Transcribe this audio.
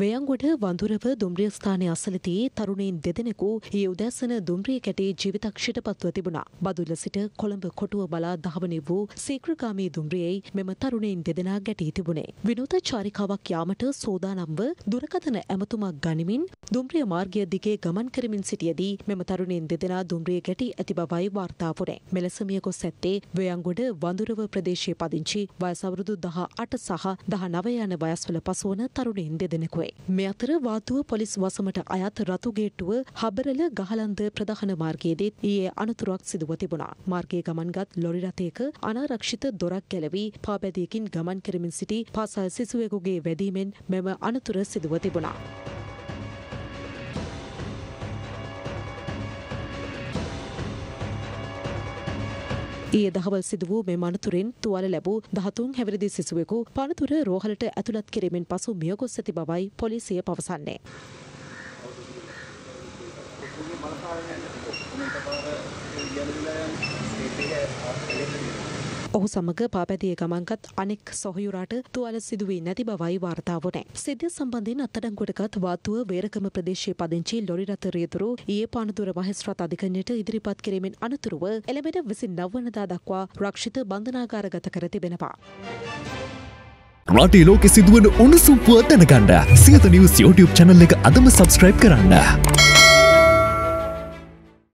වයංගොඩ වඳුරව දුම්රිය ස්ථානය අසලතියේ තරුණයින් දෙදෙනෙකු ඒ උදැසන දුම්රිය කැටේ ජීවිතක්ෂයට පත්ව තිබුණා. බදුල්ල සිට කොළඹ කොටුව බලා දහවනි වූ සීක්‍රගාමී දුම්රියෙයි මෙම තරුණයින් දෙදෙනා ගැටී තිබුණේ. විනෝත චාරිකාවක් යාමට සෝදානම්ව දුරකථන ඇමතුමක් ගනිමින් දුම්රිය මාර්ගය දිගේ ගමන් කරමින් සිටියදී මෙම තරුණයින් දෙදෙනා දුම්රිය ගැටී ඇති බවයි වාර්තා වුණේ. මෙලෙසමිය ගොස් ඇත්තේ වයංගොඩ වඳුරව ප්‍රදේශයේ පදිංචි වයසවරුදු දහ අට සහ දහ නවය යන වයස්වල පසුවන තරුණයින් දෙදෙනෙකු. සිදුවේ. මේ අතර වාතුව පොලිස් වසමට අයත් රතුගේට්ටුව හබරල ගහලන්ද ප්‍රධාන මාර්ගයේදී ඊයේ අනතුරක් සිදුව තිබුණා. මාර්ගයේ ගමන්ගත් ලොරි රථයක අනාරක්ෂිත දොරක් ගැලවී පාබැදියකින් ගමන් කරමින් සිටි පාසල් සිසුවෙකුගේ වැදීමෙන් මෙම අනතුර සිදුව තිබුණා. ඊයේ දහවල් සිදු වූ මේ මනතුරෙන් තුවාල ලැබූ 13 හැවිරිදි සිසුවෙකු පනතුර රෝහලට ඇතුළත් කිරීමෙන් පසු මිය ගොස් ඇති බවයි පොලිසිය පවසන්නේ. Thank you. ඔහු සමග පාපැදිය ගමන්ගත් අනෙක් සොහයුරාට තුවාල සිදුවී නැති බවයි වාර්තා වුණේ. සිද්ධිය සම්බන්ධයෙන් අත්අඩංගුවටගත් වාතුව වේරකම ප්‍රදේශයේ පදිංචි ලොරි රථ රියතුරු ඊයේ පානදුර මහේස්ත්‍රාත් අධිකරණයට ඉදිරිපත් කිරීමෙන් අනතුරුව එළඹෙන 29 වනදා දක්වා රක්ෂිත බන්ධනාගාරගත කර තිබෙනවා. රටේ ලෝකෙ සිදුවන උණුසුම් පුවත් දැනගන්න සියත නිවුස් YouTube channel එක අදම subscribe කරන්න.